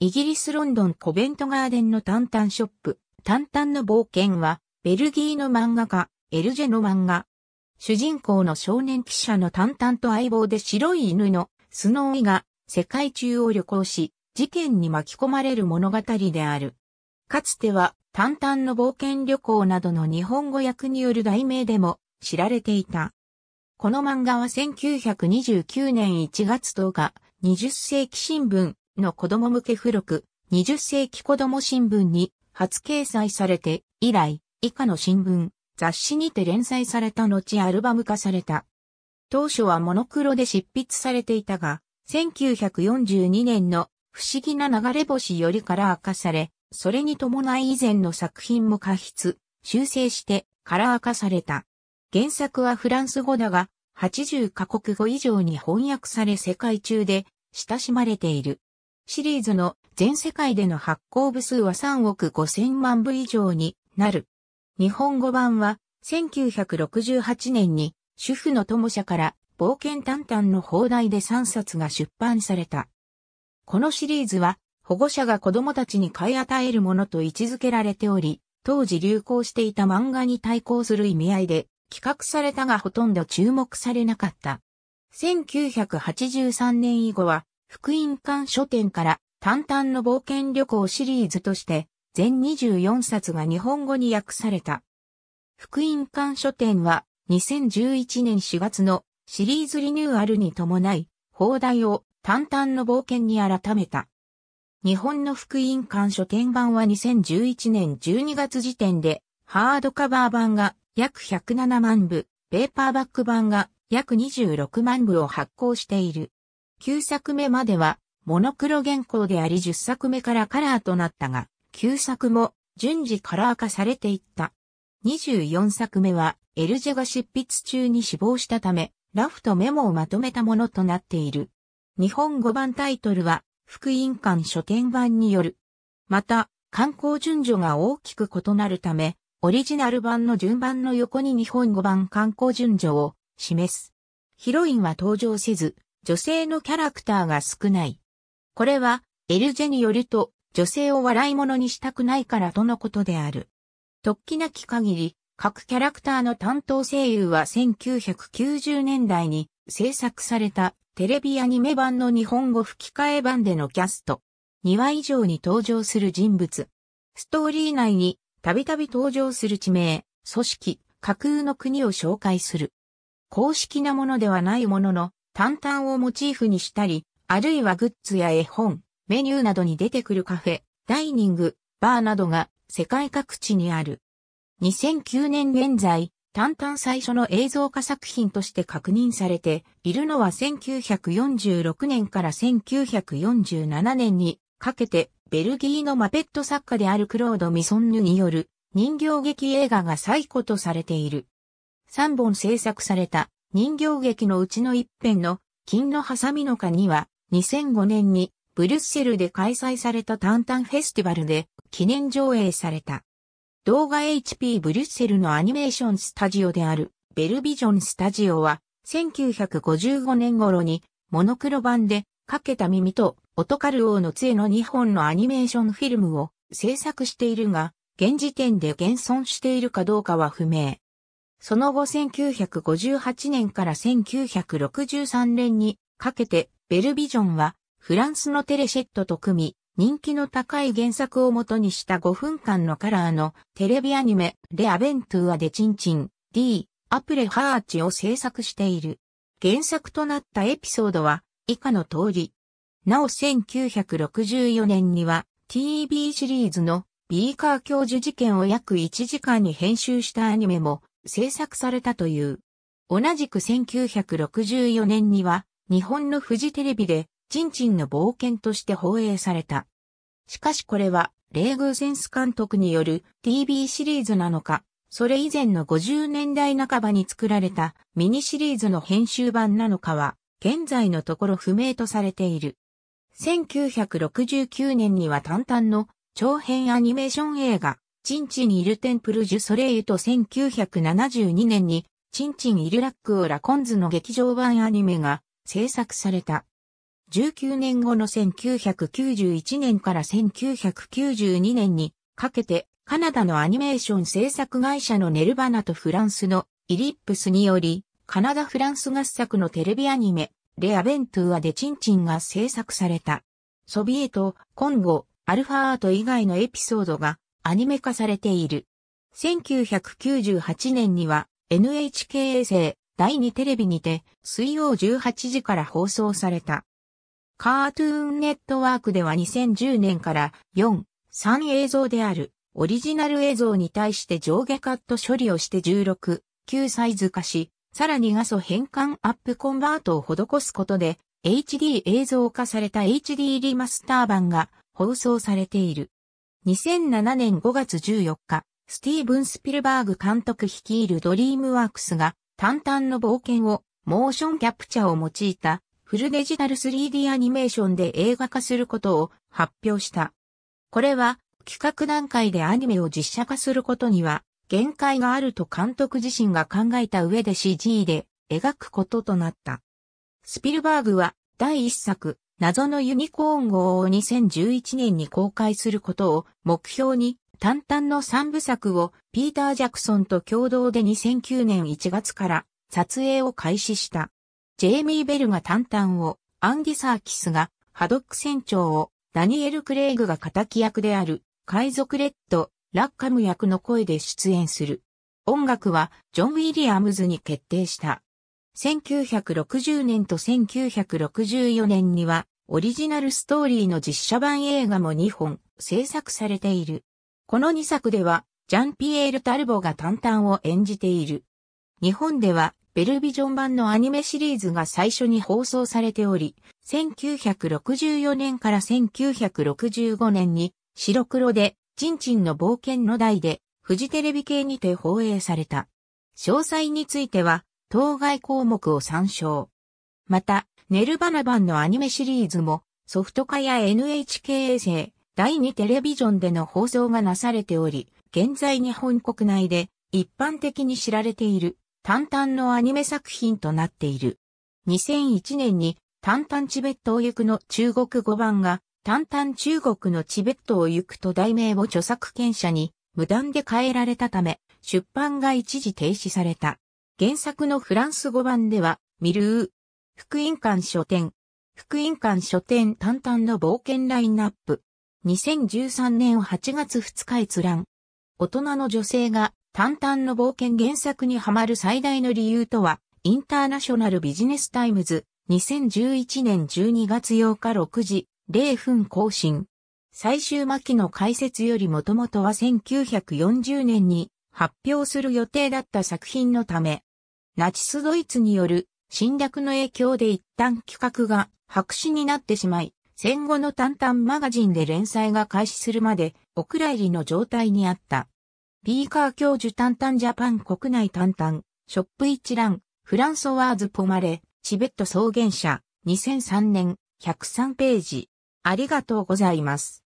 イギリスロンドンコベントガーデンのタンタンショップ、タンタンの冒険は、ベルギーの漫画家、エルジェの漫画。主人公の少年記者のタンタンと相棒で白い犬のスノーイが世界中を旅行し、事件に巻き込まれる物語である。かつては、タンタンの冒険旅行などの日本語訳による題名でも知られていた。この漫画は1929年1月10日、20世紀新聞、の子供向け付録、20世紀子供新聞に初掲載されて、以来、以下の新聞、雑誌にて連載された後アルバム化された。当初はモノクロで執筆されていたが、1942年の不思議な流れ星よりから明かされ、それに伴い以前の作品も過失、修正してから明かされた。原作はフランス語だが、80カ国語以上に翻訳され世界中で親しまれている。シリーズの全世界での発行部数は3億5000万部以上になる。日本語版は1968年に主婦の友社から冒険淡々の放題で3冊が出版された。このシリーズは保護者が子供たちに買い与えるものと位置づけられており、当時流行していた漫画に対抗する意味合いで企画されたがほとんど注目されなかった。1983年以後は福音館書店から淡々の冒険旅行シリーズとして全24冊が日本語に訳された。福音館書店は2011年4月のシリーズリニューアルに伴い、放題を淡々の冒険に改めた。日本の福音館書店版は2011年12月時点で、ハードカバー版が約107万部、ペーパーバック版が約26万部を発行している。9作目まではモノクロ原稿であり10作目からカラーとなったが、9作も順次カラー化されていった。24作目はエルジェが執筆中に死亡したため、ラフとメモをまとめたものとなっている。日本語版タイトルは、福音館書店版による。また、観光順序が大きく異なるため、オリジナル版の順番の横に日本語版観光順序を示す。ヒロインは登場せず、女性のキャラクターが少ない。これは、エルジェによると、女性を笑い物にしたくないからとのことである。突起なき限り、各キャラクターの担当声優は1990年代に制作されたテレビアニメ版の日本語吹き替え版でのキャスト。2話以上に登場する人物。ストーリー内にたびたび登場する地名、組織、架空の国を紹介する。公式なものではないものの、タンをモチーフにしたり、あるいはグッズや絵本、メニューなどに出てくるカフェ、ダイニング、バーなどが世界各地にある。2009年現在、タン最初の映像化作品として確認されているのは1946年から1947年にかけてベルギーのマペット作家であるクロード・ミソンヌによる人形劇映画が最古とされている。3本制作された人形劇のうちの一編の金のハサミの蚊には2005年にブリュッセルで開催されたタンタンフェスティバルで記念上映された。動画 HP ブリュッセルのアニメーションスタジオであるベルビジョンスタジオは1955年頃にモノクロ版でかけた耳とオトカル王の杖の2本のアニメーションフィルムを制作しているが、現時点で現存しているかどうかは不明。その後1958年から1963年にかけてベルビジョンはフランスのテレシェットと組み、人気の高い原作をもとにした5分間のカラーのテレビアニメレアベントゥアデチンチン D アプレハーチを制作している。原作となったエピソードは以下の通り。なお1964年には TV シリーズのビーカー教授事件を約1時間に編集したアニメも制作されたという。同じく1964年には、日本のフジテレビで、チンチンの冒険として放映された。しかしこれは、レーグーセンス監督による TV シリーズなのか、それ以前の50年代半ばに作られたミニシリーズの編集版なのかは、現在のところ不明とされている。1969年には淡々の長編アニメーション映画、チンチンイルテンプルジュソレイユと1972年に、チンチンイルラックオラコンズの劇場版アニメが制作された。19年後の1991年から1992年にかけて、カナダのアニメーション制作会社のネルバナとフランスのイリップスにより、カナダ・フランス合作のテレビアニメ、レアベントゥアでチンチンが制作された。ソビエト、コンゴ、アルファアート以外のエピソードがアニメ化されている。1998年には NHK 衛星第2テレビにて水曜18時から放送された。カートゥーンネットワークでは2010年から4、3映像であるオリジナル映像に対して上下カット処理をして16、9サイズ化し、さらに画素変換アップコンバートを施すことで HD 映像化された HD リマスター版が放送されている。2007年5月14日、スティーブン・スピルバーグ監督率いるドリームワークスが、淡々の冒険を、モーションキャプチャを用いた、フルデジタル 3D アニメーションで映画化することを発表した。これは、企画段階でアニメを実写化することには、限界があると監督自身が考えた上で CG で描くこととなった。スピルバーグは第一作、謎のユニコーン号を2011年に公開することを目標に、淡々の三部作をピーター・ジャクソンと共同で2009年1月から撮影を開始した。ジェイミー・ベルが淡々を、アンディ・サーキスが、ハドック船長を、ダニエル・クレイグが敵役である、海賊レッド、ラッカム役の声で出演する。音楽は、ジョン・ウィリアムズに決定した。1960年と1964年には、オリジナルストーリーの実写版映画も2本制作されている。この2作では、ジャンピエール・タルボが担々を演じている。日本では、ベルビジョン版のアニメシリーズが最初に放送されており、1964年から1965年に、白黒で、チンチンの冒険の題で、フジテレビ系にて放映された。詳細については、当該項目を参照。また、ネルバナ版のアニメシリーズも、ソフト化や NHK 衛星、第2テレビジョンでの放送がなされており、現在日本国内で一般的に知られている、淡々のアニメ作品となっている。2001年に、淡々チベットを行くの中国語版が、淡々中国のチベットを行くと題名を著作権者に無断で変えられたため、出版が一時停止された。原作のフランス語版では、ミルー、福音館書店、福音館書店淡々の冒険ラインナップ、2013年8月2日閲覧。大人の女性が淡々の冒険原作にハマる最大の理由とは、インターナショナルビジネスタイムズ、2011年12月8日6時、0分更新。最終巻の解説よりもともとは1940年に発表する予定だった作品のため、ナチスドイツによる侵略の影響で一旦企画が白紙になってしまい、戦後の淡々マガジンで連載が開始するまで、お蔵入りの状態にあった。ピーカー教授淡々ジャパン国内淡々、ショップ一覧、フランソワーズ・ポマレ、チベット草原社、2003年、103ページ。ありがとうございます。